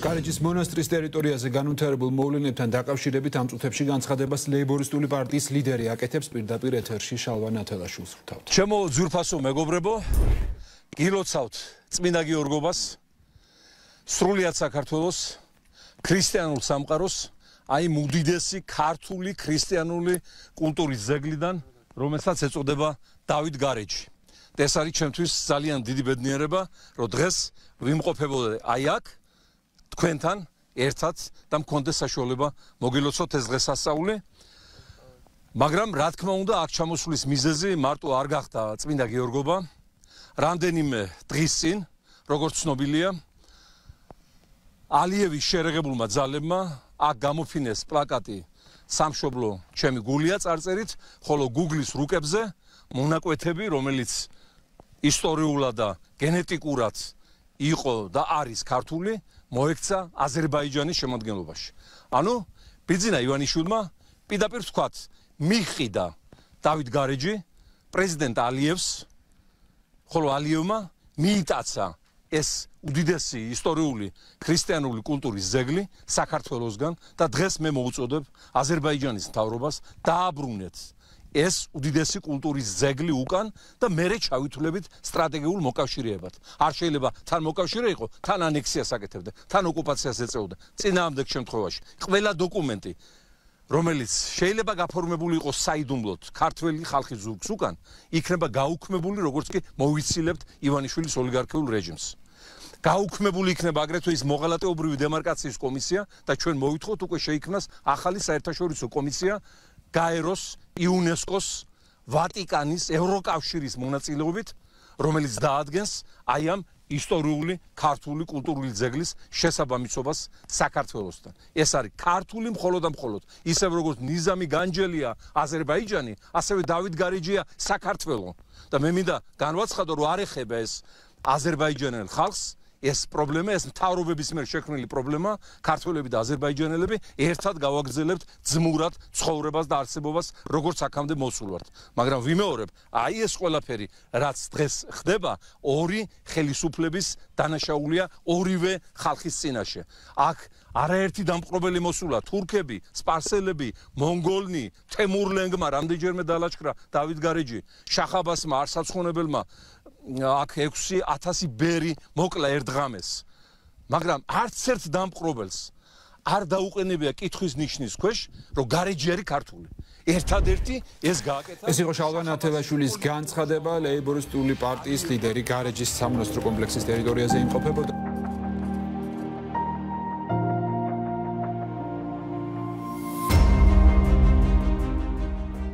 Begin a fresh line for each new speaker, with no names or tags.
კარიჯის მონასტრის ტერიტორიაზე განვითარებულ მოვლენებთან დაკავშირებით ამ წუთებში განცხადებას ლეიბორისტული პარტიის ლიდერი აკეთებს პირდაპირ ეთერში შალვა ნათელაშვილს ხვთავთ.
ჩემო ზურფასო მეგობრებო, გილოცავთ წმინდა გიორგობას, სრულიად საქართველოს, ქრისტიანულ სამყაროს, აი მუდიდესი ქართული ქრისტიანული კულტურის ძეგლიდან, რომელსაც ეწოდება დავით გარეჯი. და ეს არის ჩემთვის ძალიან დიდი ბედნიერება, რომ დღეს ვიმყოფებოდე აი აქ თქვენთან ერთად და მქონდეს საშუალება მოგილოცოთ ეს დღესასწაული. მაგრამ რა თქმა უნდა, აქ ჩამოსვლის მიზეზი მარტო არ გახდა წმინდა გიორგობა. რამდენიმე დღის წინ, როგორც ცნობილია, ალიევის შერეგებულმა ძალებმა აქ გამოფინეს პლაკატი სამშობლო ჩემი გულია წარწერით, ხოლო Google-ის რუკებზე მონაკვეთები, რომელიც ისტორიულად და გენეტიკურად იყო და არის ქართული მოექცა აზერბაიჯანის შემოადგენლობაში. ანუ ბიძინა ივანიშვილმა პირდაპირ თქვა მიხიდა დავით გარეჯი პრეზიდენტ ალიევს ხოლო ალიევმა მიიტაცა ეს უდიდესი ისტორიული ქრისტიანული კულტურის ძეგლი საქართველოსგან და დღეს მე მოუწოდებ აზერბაიჯანის მთავრობას დააბრუნეთ ეს უდიდესი კულტურის ძეგლი უკან და მერე ჩავითვლებით სტრატეგიულ მოკავშირეებად. არ შეიძლება თან მოკავშირე იყო, თან ანექსიას აკეთებდა, თან ოკუპაციას ეწეოდა. წინაამდეგ შემთხვევაში ყველა დოკუმენტი რომელიც შეიძლება გაფორმებული იყოს საიდუმლოდ ქართველი ხალხის ზურგს უკან, იქნება გაუქმებული, როგორც კი მოიცილებთ ივანიშვილის ოლიგარქიულ რეჟიმს. გაუქმებული იქნება აგრეთვე ის მოღალატეობრივი დემარკაციის კომისია და ჩვენ მოვითხოვთ უკვე შეიქმნას ახალი საერთაშორისო კომისია გაეროს, იუნესკოს, ვატიკანის, ევროკავშირის მონაწილეობით, რომელიც დაადგენს აი ამ ისტორიული ქართული კულტურული ძეგლის შესაბამისობას საქართველოსთან. ეს არის ქართული მხოლოდ და მხოლოდ, ისევ როგორც ნიზამი განჯელია აზერბაიჯანი, ასევე დავით გარეჯია საქართველო. და მე მინდა განვაცხადო, რომ არ ეხება ეს აზერბაიჯანელ ხალხს, ეს პრობლემა, ეს მთავრობების მიერ შექმნილი პრობლემა, ქართველები და აზერბაიჯანელები ერთად გავაგრძელებთ ძმურად ცხოვრებას და არსებობას, როგორც აქამდე მოსულვართ. მაგრამ ვიმეორებ, აი ეს ყველაფერი, რაც დღეს ხდება, ორი ხელისუფლების დანაშაულია ორივე ხალხის წინაშე. აქ არაერთი დამპყრობელი მოსულა, თურქები, სპარსელები, მონგოლნი, თემურლენგმა რამდენჯერმე დალაშქრა დავით გარეჯი, შახაბასმა, არსაცხონებელმა აქ 6000 ბერი მოკლა ერთ ღამეს. მაგრამ არც ერთ დამყრობელს არ დაუყენებია კითხვის ნიშნის ქვეშ, რომ გარეჯი არის ქართული. ერთადერთი ეს
გააკეთა. ეს იყო შალვა ნათელაშვილის განცხადება ლეიბორისტული პარტიის ლიდერი გარეჯის სამონასტრო კომპლექსის ტერიტორიაზე იმყოფებოდა.